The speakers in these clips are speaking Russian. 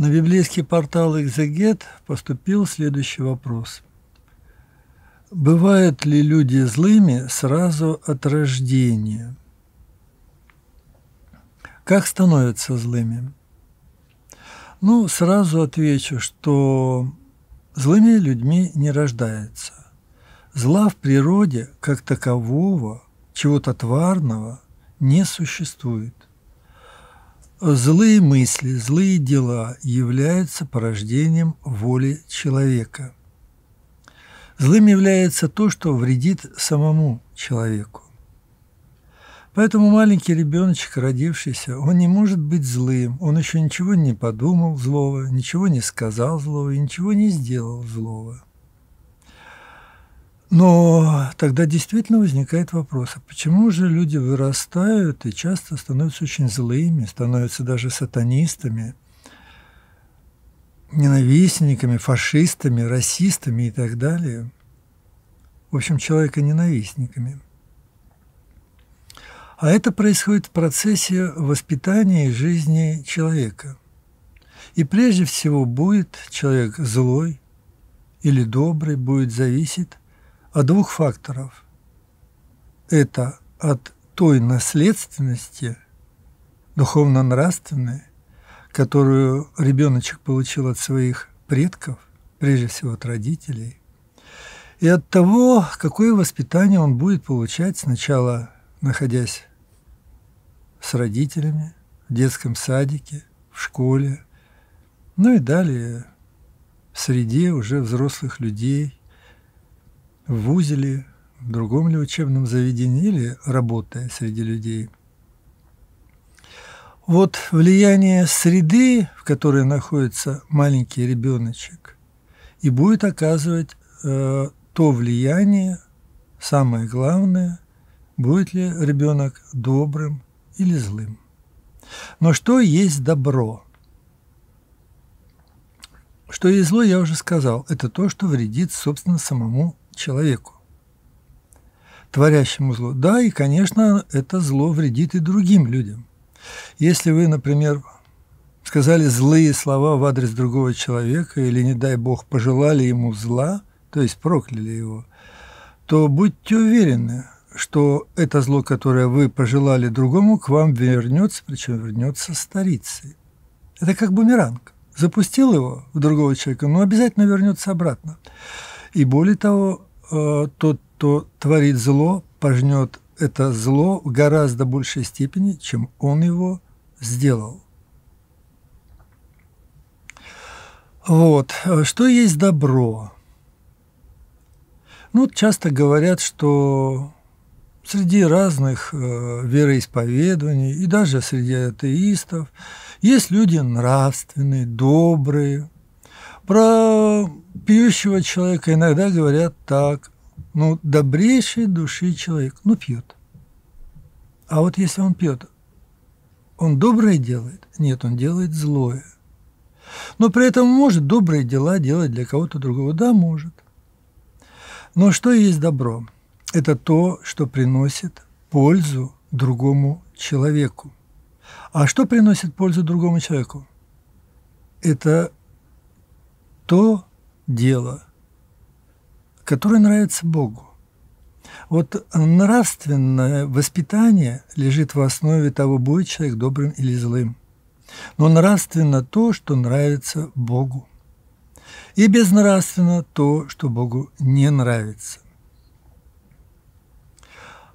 На библейский портал «Экзегет» поступил следующий вопрос. Бывают ли люди злыми сразу от рождения? Как становятся злыми? Ну, сразу отвечу, что злыми людьми не рождается. Зла в природе, как такового, чего-то тварного, не существует. Злые мысли, злые дела являются порождением воли человека. Злым является то, что вредит самому человеку. Поэтому маленький ребеночек, родившийся, он не может быть злым, он еще ничего не подумал злого, ничего не сказал злого и ничего не сделал злого. Но тогда действительно возникает вопрос, а почему же люди вырастают и часто становятся очень злыми, становятся даже сатанистами, ненавистниками, фашистами, расистами и так далее. В общем, человека ненавистниками. А это происходит в процессе воспитания и жизни человека. И прежде всего будет человек злой или добрый, будет зависеть от а двух факторов. Это от той наследственности духовно-нравственной, которую ребеночек получил от своих предков, прежде всего от родителей, и от того, какое воспитание он будет получать сначала, находясь с родителями, в детском садике, в школе, ну и далее в среде уже взрослых людей, в вузе ли, в другом ли учебном заведении или работая среди людей. Вот влияние среды, в которой находится маленький ребеночек, и будет оказывать э, то влияние, самое главное, будет ли ребенок добрым или злым. Но что есть добро? Что есть зло, я уже сказал, это то, что вредит, собственно, самому человеку, творящему зло. Да, и, конечно, это зло вредит и другим людям. Если вы, например, сказали злые слова в адрес другого человека или, не дай бог, пожелали ему зла, то есть прокляли его, то будьте уверены, что это зло, которое вы пожелали другому, к вам вернется, причем вернется старицей. Это как бумеранг. Запустил его в другого человека, но обязательно вернется обратно. И более того, э, тот, кто творит зло, пожнет это зло в гораздо большей степени, чем он его сделал. Вот. Что есть добро? Ну, часто говорят, что среди разных э, вероисповеданий и даже среди атеистов есть люди нравственные, добрые. Про пьющего человека иногда говорят так, ну, добрейшей души человек, ну, пьет. А вот если он пьет, он доброе делает? Нет, он делает злое. Но при этом может добрые дела делать для кого-то другого? Да, может. Но что есть добро? Это то, что приносит пользу другому человеку. А что приносит пользу другому человеку? Это то, дело, которое нравится Богу. Вот нравственное воспитание лежит в основе того, будет человек добрым или злым. Но нравственно то, что нравится Богу. И безнравственно то, что Богу не нравится.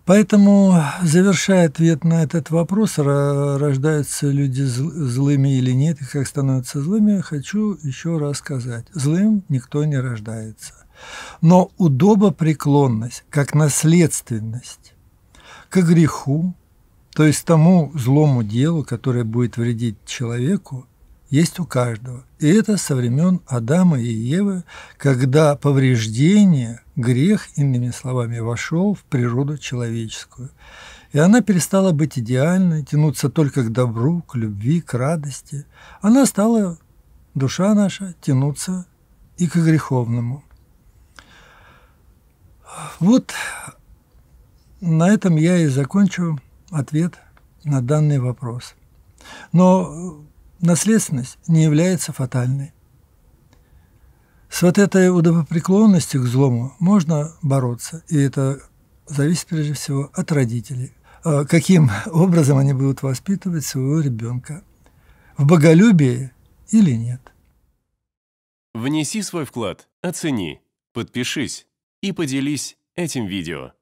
Поэтому, завершая ответ на этот вопрос, рождаются люди злыми или нет, и как становятся злыми, хочу еще раз сказать. Злым никто не рождается. Но удобопреклонность, как наследственность к греху, то есть тому злому делу, которое будет вредить человеку, есть у каждого. И это со времен Адама и Евы, когда повреждение, грех, иными словами, вошел в природу человеческую. И она перестала быть идеальной, тянуться только к добру, к любви, к радости. Она стала, душа наша, тянуться и к греховному. Вот на этом я и закончу ответ на данный вопрос. Но наследственность не является фатальной. С вот этой удобопреклонностью к злому можно бороться, и это зависит прежде всего от родителей. А каким образом они будут воспитывать своего ребенка? В боголюбии или нет? Внеси свой вклад, оцени, подпишись и поделись этим видео.